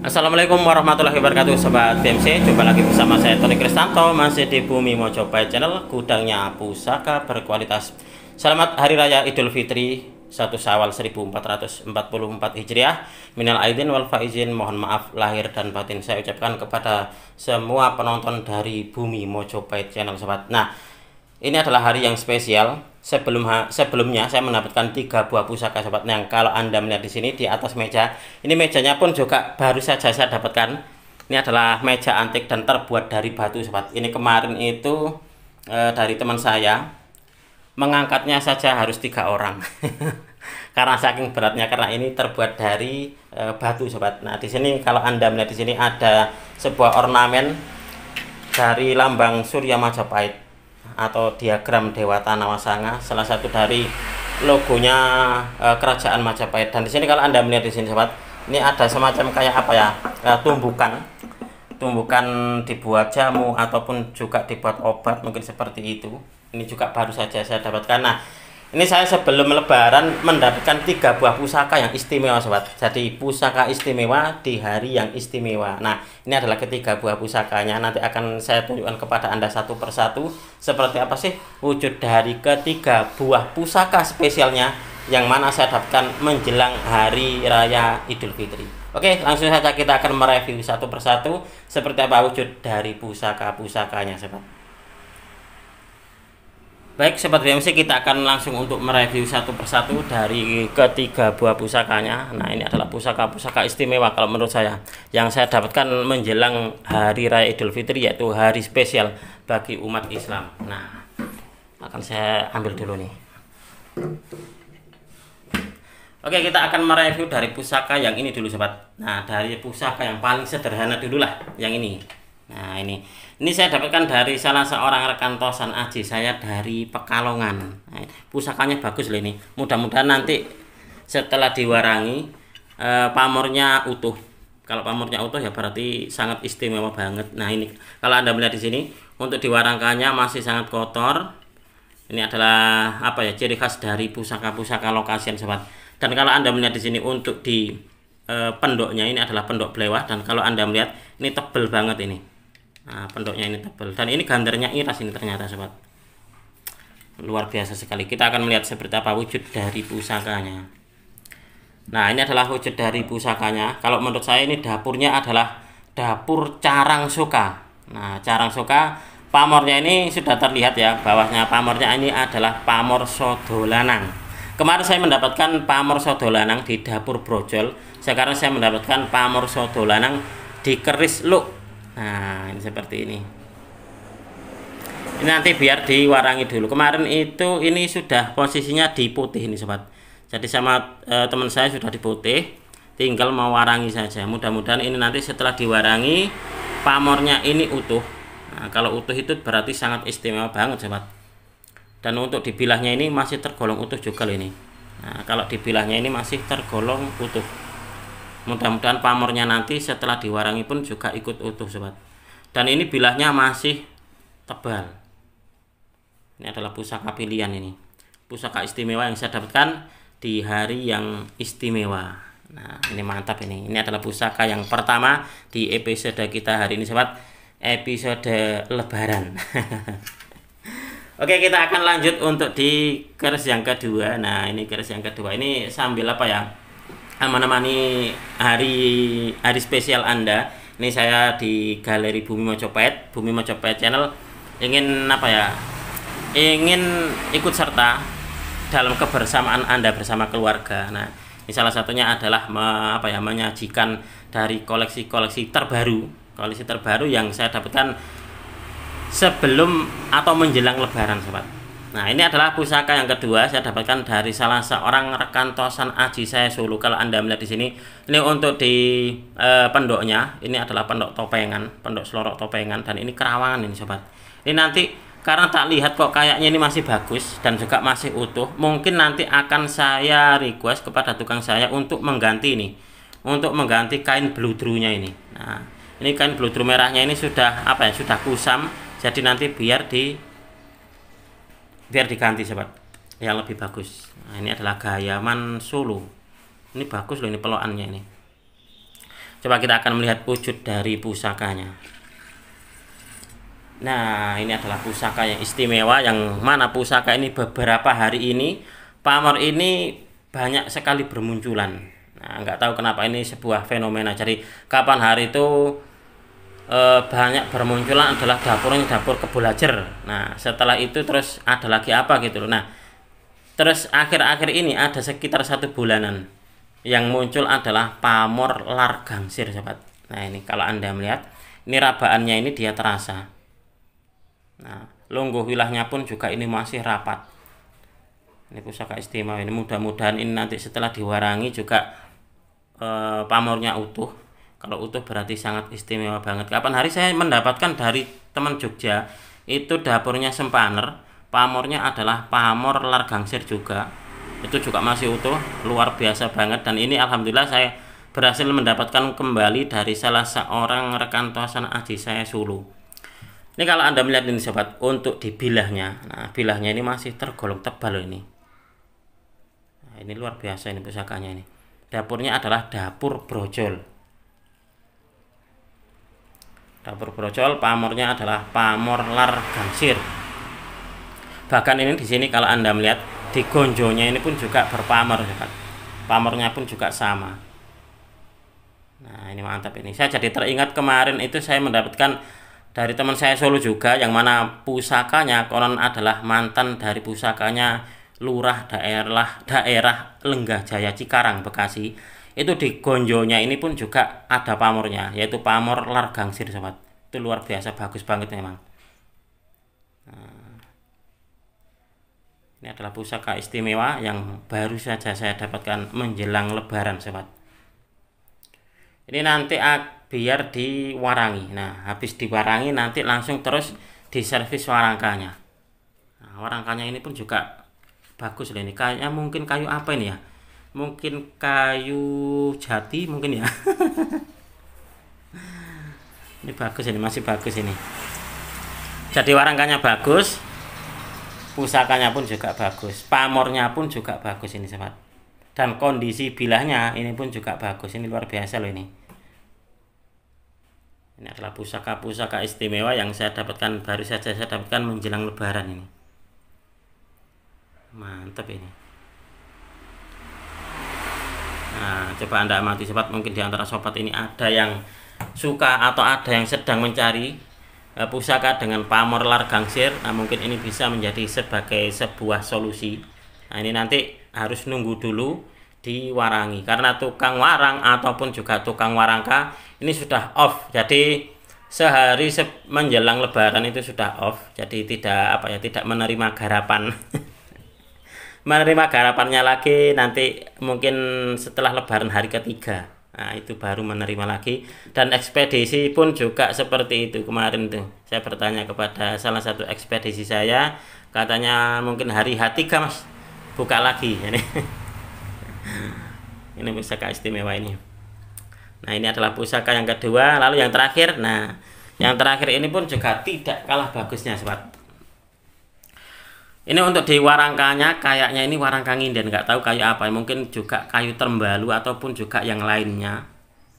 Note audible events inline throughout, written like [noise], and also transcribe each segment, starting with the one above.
Assalamualaikum warahmatullahi wabarakatuh Sobat BMC Jumpa lagi bersama saya Tony Kristanto Masih di Bumi Mojopahit Channel Gudangnya Pusaka berkualitas Selamat Hari Raya Idul Fitri 1 Syawal 1444 Hijriah Minal Aidin wal Faizin mohon maaf lahir dan batin saya ucapkan kepada semua penonton dari Bumi Mojopahit channel sobat. Nah, ini adalah hari yang spesial. Sebelum sebelumnya saya mendapatkan tiga buah pusaka sobat yang kalau Anda melihat di sini di atas meja. Ini mejanya pun juga baru saja saya dapatkan. Ini adalah meja antik dan terbuat dari batu sobat. Ini kemarin itu e, dari teman saya. Mengangkatnya saja harus tiga orang. [laughs] karena saking beratnya karena ini terbuat dari e, batu sobat. Nah, di sini kalau Anda melihat di sini ada sebuah ornamen dari lambang Surya Majapahit atau diagram dewata nawasanga salah satu dari logonya e, Kerajaan Majapahit dan di sini kalau Anda melihat di sini sobat ini ada semacam kayak apa ya e, tumbukan tumbukan dibuat jamu ataupun juga dibuat obat mungkin seperti itu ini juga baru saja saya dapatkan nah ini saya sebelum lebaran mendapatkan tiga buah pusaka yang istimewa sobat. Jadi pusaka istimewa di hari yang istimewa. Nah ini adalah ketiga buah pusakanya. Nanti akan saya tunjukkan kepada anda satu persatu seperti apa sih wujud dari ketiga buah pusaka spesialnya yang mana saya dapatkan menjelang hari raya Idul Fitri. Oke langsung saja kita akan mereview satu persatu seperti apa wujud dari pusaka pusakanya sobat. Baik sobat BMC kita akan langsung untuk mereview satu persatu dari ketiga buah pusakanya. Nah ini adalah pusaka-pusaka istimewa kalau menurut saya yang saya dapatkan menjelang Hari Raya Idul Fitri yaitu hari spesial bagi umat Islam. Nah akan saya ambil dulu nih. Oke kita akan mereview dari pusaka yang ini dulu sobat. Nah dari pusaka yang paling sederhana dulu lah yang ini. Nah ini, ini saya dapatkan dari salah seorang rekan tosan Aji saya dari Pekalongan. Nah, pusakanya bagus loh ini. Mudah-mudahan nanti setelah diwarangi eh, pamornya utuh. Kalau pamornya utuh ya berarti sangat istimewa banget. Nah ini kalau anda melihat di sini untuk diwarangkannya masih sangat kotor. Ini adalah apa ya ciri khas dari pusaka-pusaka lokasi yang sobat. Dan kalau anda melihat di sini untuk di eh, pendoknya ini adalah pendok belewah dan kalau anda melihat ini tebel banget ini nah, bentuknya ini tebal dan ini gandernya iras ini ternyata sobat luar biasa sekali kita akan melihat seperti apa wujud dari pusakanya nah ini adalah wujud dari pusakanya kalau menurut saya ini dapurnya adalah dapur carang suka nah carang suka pamornya ini sudah terlihat ya bawahnya pamornya ini adalah pamor sodolanang kemarin saya mendapatkan pamor sodolanang di dapur brojol sekarang saya mendapatkan pamor sodolanang di keris luk nah ini seperti ini ini nanti biar diwarangi dulu kemarin itu ini sudah posisinya di putih ini sobat jadi sama e, teman saya sudah di putih tinggal mewarangi saja mudah-mudahan ini nanti setelah diwarangi pamornya ini utuh nah, kalau utuh itu berarti sangat istimewa banget sobat dan untuk dibilahnya ini masih tergolong utuh juga ini nah, kalau dibilahnya ini masih tergolong utuh mudah-mudahan pamornya nanti setelah diwarangi pun juga ikut utuh sobat dan ini bilahnya masih tebal ini adalah pusaka pilihan ini pusaka istimewa yang saya dapatkan di hari yang istimewa nah ini mantap ini ini adalah pusaka yang pertama di episode kita hari ini sobat episode lebaran [laughs] Oke kita akan lanjut untuk di keris yang kedua Nah ini keris yang kedua ini sambil apa ya menemani hari hari spesial Anda. Ini saya di Galeri Bumi Mojopahit, Bumi Mojopahit Channel ingin apa ya? Ingin ikut serta dalam kebersamaan Anda bersama keluarga. Nah, ini salah satunya adalah me, apa ya menyajikan dari koleksi-koleksi terbaru, koleksi terbaru yang saya dapatkan sebelum atau menjelang lebaran, sobat. Nah ini adalah pusaka yang kedua saya dapatkan dari salah seorang rekan tosan aji saya Solo kalau anda melihat di sini ini untuk di e, pendoknya ini adalah pendok topengan pendok selorok topengan dan ini kerawangan ini sobat ini nanti karena tak lihat kok kayaknya ini masih bagus dan juga masih utuh mungkin nanti akan saya request kepada tukang saya untuk mengganti ini untuk mengganti kain nya ini nah ini kain beludru merahnya ini sudah apa ya sudah kusam jadi nanti biar di biar diganti sobat yang lebih bagus nah, ini adalah gayaman solo ini bagus loh ini peloannya ini coba kita akan melihat wujud dari pusakanya nah ini adalah pusaka yang istimewa yang mana pusaka ini beberapa hari ini pamor ini banyak sekali bermunculan nah nggak tahu kenapa ini sebuah fenomena jadi kapan hari itu e, banyak bermunculan adalah dapurnya dapur kebulajar. Nah, setelah itu terus ada lagi apa gitu loh. Nah, terus akhir-akhir ini ada sekitar satu bulanan yang muncul adalah pamor largangsir sobat. Nah, ini kalau Anda melihat ini rabaannya ini dia terasa. Nah, longgo wilahnya pun juga ini masih rapat. Ini pusaka istimewa ini mudah-mudahan ini nanti setelah diwarangi juga e, pamornya utuh kalau utuh berarti sangat istimewa banget. Kapan hari saya mendapatkan dari teman Jogja, itu dapurnya sempaner, pamornya adalah pamor largangsir juga. Itu juga masih utuh, luar biasa banget dan ini alhamdulillah saya berhasil mendapatkan kembali dari salah seorang rekan tosan aji saya Sulu. Ini kalau Anda melihat ini sobat, untuk di bilahnya. Nah, bilahnya ini masih tergolong tebal loh ini. Nah, ini luar biasa ini pusakanya ini. Dapurnya adalah dapur brojol dapur brojol pamornya adalah pamor lar gangsir bahkan ini di sini kalau anda melihat di gonjonya ini pun juga berpamor ya kan pamornya pun juga sama nah ini mantap ini saya jadi teringat kemarin itu saya mendapatkan dari teman saya Solo juga yang mana pusakanya konon adalah mantan dari pusakanya lurah daerah daerah Lenggah Jaya Cikarang Bekasi itu di gonjonya ini pun juga ada pamornya yaitu pamor lar gangsir sobat itu luar biasa bagus banget memang nah, ini adalah pusaka istimewa yang baru saja saya dapatkan menjelang lebaran sobat ini nanti biar diwarangi nah habis diwarangi nanti langsung terus diservis warangkanya nah, warangkanya ini pun juga bagus loh ini kayaknya mungkin kayu apa ini ya mungkin kayu jati mungkin ya [laughs] ini bagus ini masih bagus ini jadi warangkanya bagus pusakanya pun juga bagus pamornya pun juga bagus ini sobat dan kondisi bilahnya ini pun juga bagus ini luar biasa loh ini ini adalah pusaka-pusaka istimewa yang saya dapatkan baru saja saya dapatkan menjelang lebaran ini mantap ini Nah, coba Anda amati sobat, mungkin di antara sobat ini ada yang suka atau ada yang sedang mencari uh, pusaka dengan pamor largangsir. Nah, mungkin ini bisa menjadi sebagai sebuah solusi. Nah, ini nanti harus nunggu dulu diwarangi karena tukang warang ataupun juga tukang warangka ini sudah off. Jadi sehari menjelang lebaran itu sudah off. Jadi tidak apa ya, tidak menerima garapan. [laughs] menerima garapannya lagi nanti mungkin setelah lebaran hari ketiga Nah, itu baru menerima lagi dan ekspedisi pun juga seperti itu kemarin tuh. Saya bertanya kepada salah satu ekspedisi saya, katanya mungkin hari H3 Mas buka lagi [laughs] ini. ini pusaka istimewa ini. Nah, ini adalah pusaka yang kedua, lalu yang terakhir. Nah, yang terakhir ini pun juga tidak kalah bagusnya, sobat. Ini untuk di warangkanya kayaknya ini warangka dan nggak tahu kayu apa mungkin juga kayu terbalu ataupun juga yang lainnya.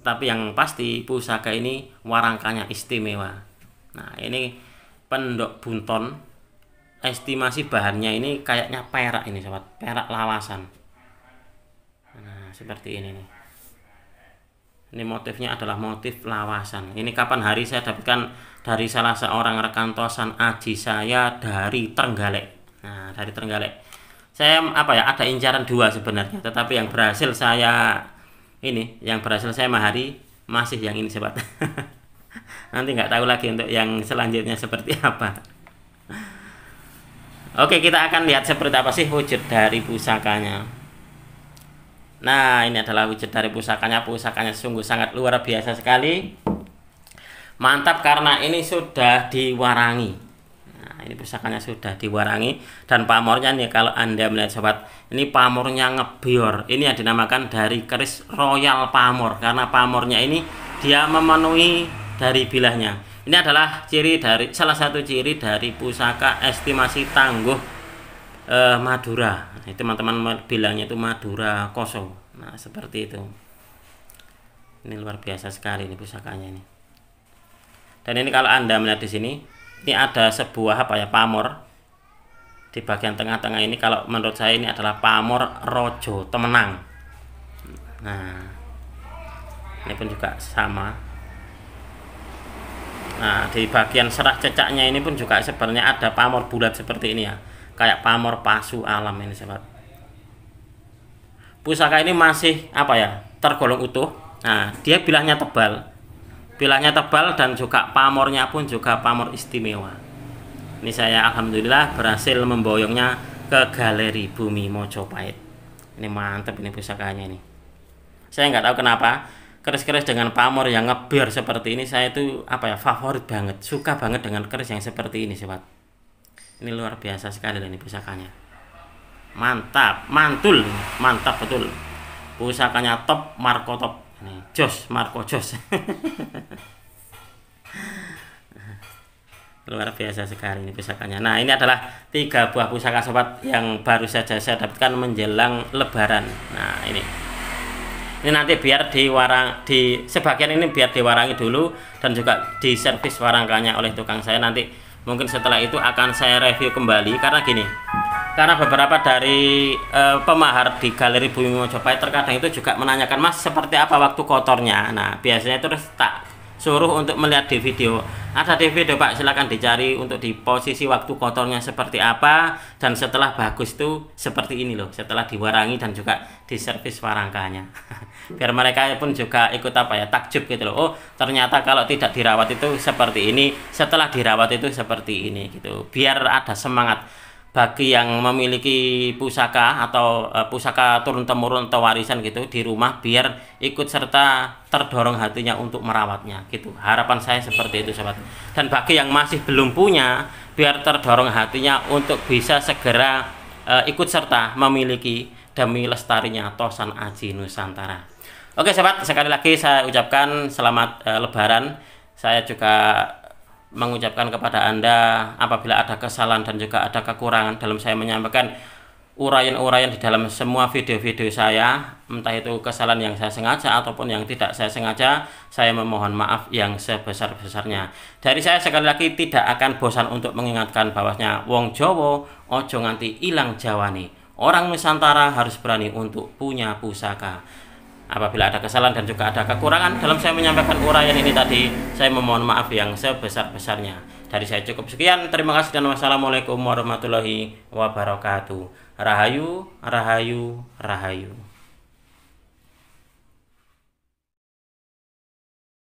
Tapi yang pasti pusaka ini warangkanya istimewa. Nah ini pendok bunton estimasi bahannya ini kayaknya perak ini sobat perak lawasan. Nah seperti ini nih. Ini motifnya adalah motif lawasan. Ini kapan hari saya dapatkan dari salah seorang rekan tosan aji saya dari Trenggalek. Nah, dari Trenggalek. Saya apa ya, ada incaran dua sebenarnya, tetapi yang berhasil saya ini, yang berhasil saya mahari masih yang ini sobat. [laughs] Nanti nggak tahu lagi untuk yang selanjutnya seperti [laughs] apa. Oke, kita akan lihat seperti apa sih wujud dari pusakanya. Nah, ini adalah wujud dari pusakanya. Pusakanya sungguh sangat luar biasa sekali. Mantap karena ini sudah diwarangi Nah, ini pusakanya sudah diwarangi dan pamornya nih kalau anda melihat sobat ini pamornya ngebior ini yang dinamakan dari keris royal pamor karena pamornya ini dia memenuhi dari bilahnya ini adalah ciri dari salah satu ciri dari pusaka estimasi tangguh eh, Madura nah, teman-teman bilangnya itu Madura kosong nah seperti itu ini luar biasa sekali ini pusakanya ini dan ini kalau anda melihat di sini ini ada sebuah apa ya pamor di bagian tengah-tengah ini kalau menurut saya ini adalah pamor rojo temenang nah ini pun juga sama nah di bagian serah cecaknya ini pun juga sebenarnya ada pamor bulat seperti ini ya kayak pamor pasu alam ini sobat pusaka ini masih apa ya tergolong utuh nah dia bilahnya tebal Bilahnya tebal dan juga pamornya pun juga pamor istimewa. Ini saya alhamdulillah berhasil memboyongnya ke galeri Bumi Mojopahit. Ini mantep ini pusakanya ini. Saya nggak tahu kenapa keris-keris dengan pamor yang ngebir seperti ini saya itu apa ya favorit banget suka banget dengan keris yang seperti ini sobat ini luar biasa sekali ini pusakanya mantap mantul mantap betul pusakanya top Marco top ini Jos, Marco Jos. luar biasa sekali ini pusakanya. Nah, ini adalah tiga buah pusaka sobat yang baru saja saya dapatkan menjelang lebaran. Nah, ini. Ini nanti biar diwarang di sebagian ini biar diwarangi dulu dan juga diservis warangkanya oleh tukang saya nanti mungkin setelah itu akan saya review kembali karena gini karena beberapa dari e, pemahar di galeri Bumi Mojopahit terkadang itu juga menanyakan mas seperti apa waktu kotornya nah biasanya terus tak suruh untuk melihat di video ada DVD Pak, silahkan dicari untuk di posisi waktu kotornya seperti apa dan setelah bagus itu seperti ini loh, setelah diwarangi dan juga diservis warangkanya. [laughs] Biar mereka pun juga ikut apa ya, takjub gitu loh. Oh, ternyata kalau tidak dirawat itu seperti ini, setelah dirawat itu seperti ini gitu. Biar ada semangat bagi yang memiliki pusaka atau uh, pusaka turun temurun atau warisan gitu di rumah biar ikut serta terdorong hatinya untuk merawatnya gitu harapan saya seperti itu sobat dan bagi yang masih belum punya biar terdorong hatinya untuk bisa segera uh, ikut serta memiliki demi lestarinya tosan aji nusantara oke sobat sekali lagi saya ucapkan selamat uh, lebaran saya juga mengucapkan kepada Anda apabila ada kesalahan dan juga ada kekurangan dalam saya menyampaikan uraian-uraian di dalam semua video-video saya entah itu kesalahan yang saya sengaja ataupun yang tidak saya sengaja saya memohon maaf yang sebesar-besarnya dari saya sekali lagi tidak akan bosan untuk mengingatkan bahwasanya wong Jowo ojo nganti ilang nih orang Nusantara harus berani untuk punya pusaka apabila ada kesalahan dan juga ada kekurangan dalam saya menyampaikan uraian ini tadi saya memohon maaf yang sebesar-besarnya dari saya cukup sekian terima kasih dan wassalamualaikum warahmatullahi wabarakatuh rahayu rahayu rahayu